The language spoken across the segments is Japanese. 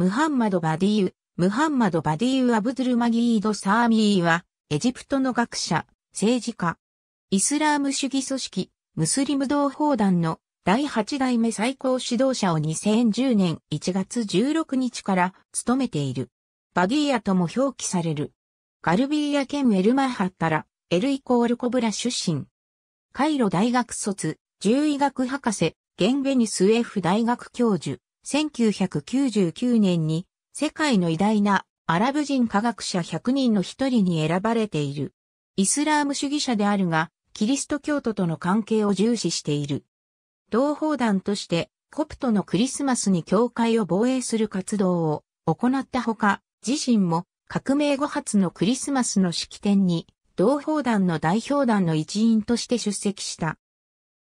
ムハンマド・バディユ、ムハンマド・バディユ・アブドゥル・マギード・サーミーは、エジプトの学者、政治家、イスラーム主義組織、ムスリム同胞団の第8代目最高指導者を2010年1月16日から務めている。バディーアとも表記される。ガルビーア兼ェルマハッタラ、エルイコールコブラ出身。カイロ大学卒、獣医学博士、ゲンベニス F 大学教授。1999年に世界の偉大なアラブ人科学者100人の一人に選ばれている。イスラーム主義者であるが、キリスト教徒との関係を重視している。同胞団として、コプトのクリスマスに教会を防衛する活動を行ったほか、自身も革命後発のクリスマスの式典に、同胞団の代表団の一員として出席した。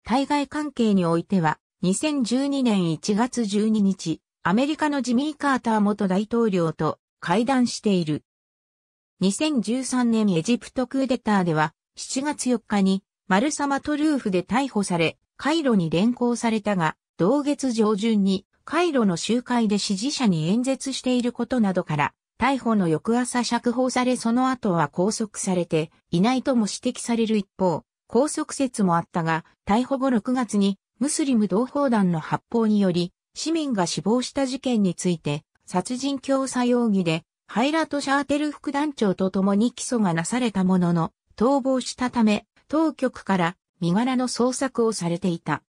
対外関係においては、2012年1月12日、アメリカのジミー・カーター元大統領と会談している。2013年エジプトクーデターでは、7月4日にマルサマトルーフで逮捕され、カイロに連行されたが、同月上旬にカイロの集会で支持者に演説していることなどから、逮捕の翌朝釈放されその後は拘束されていないとも指摘される一方、拘束説もあったが、逮捕後6月にムスリム同胞団の発砲により、市民が死亡した事件について、殺人教唆容疑で、ハイラト・シャーテル副団長と共に起訴がなされたものの、逃亡したため、当局から身柄の捜索をされていた。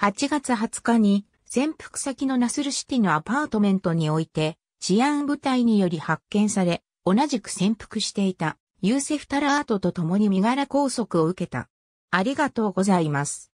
8月20日に、潜伏先のナスルシティのアパートメントにおいて、治安部隊により発見され、同じく潜伏していた、ユーセフ・タラートと共に身柄拘束を受けた。ありがとうございます。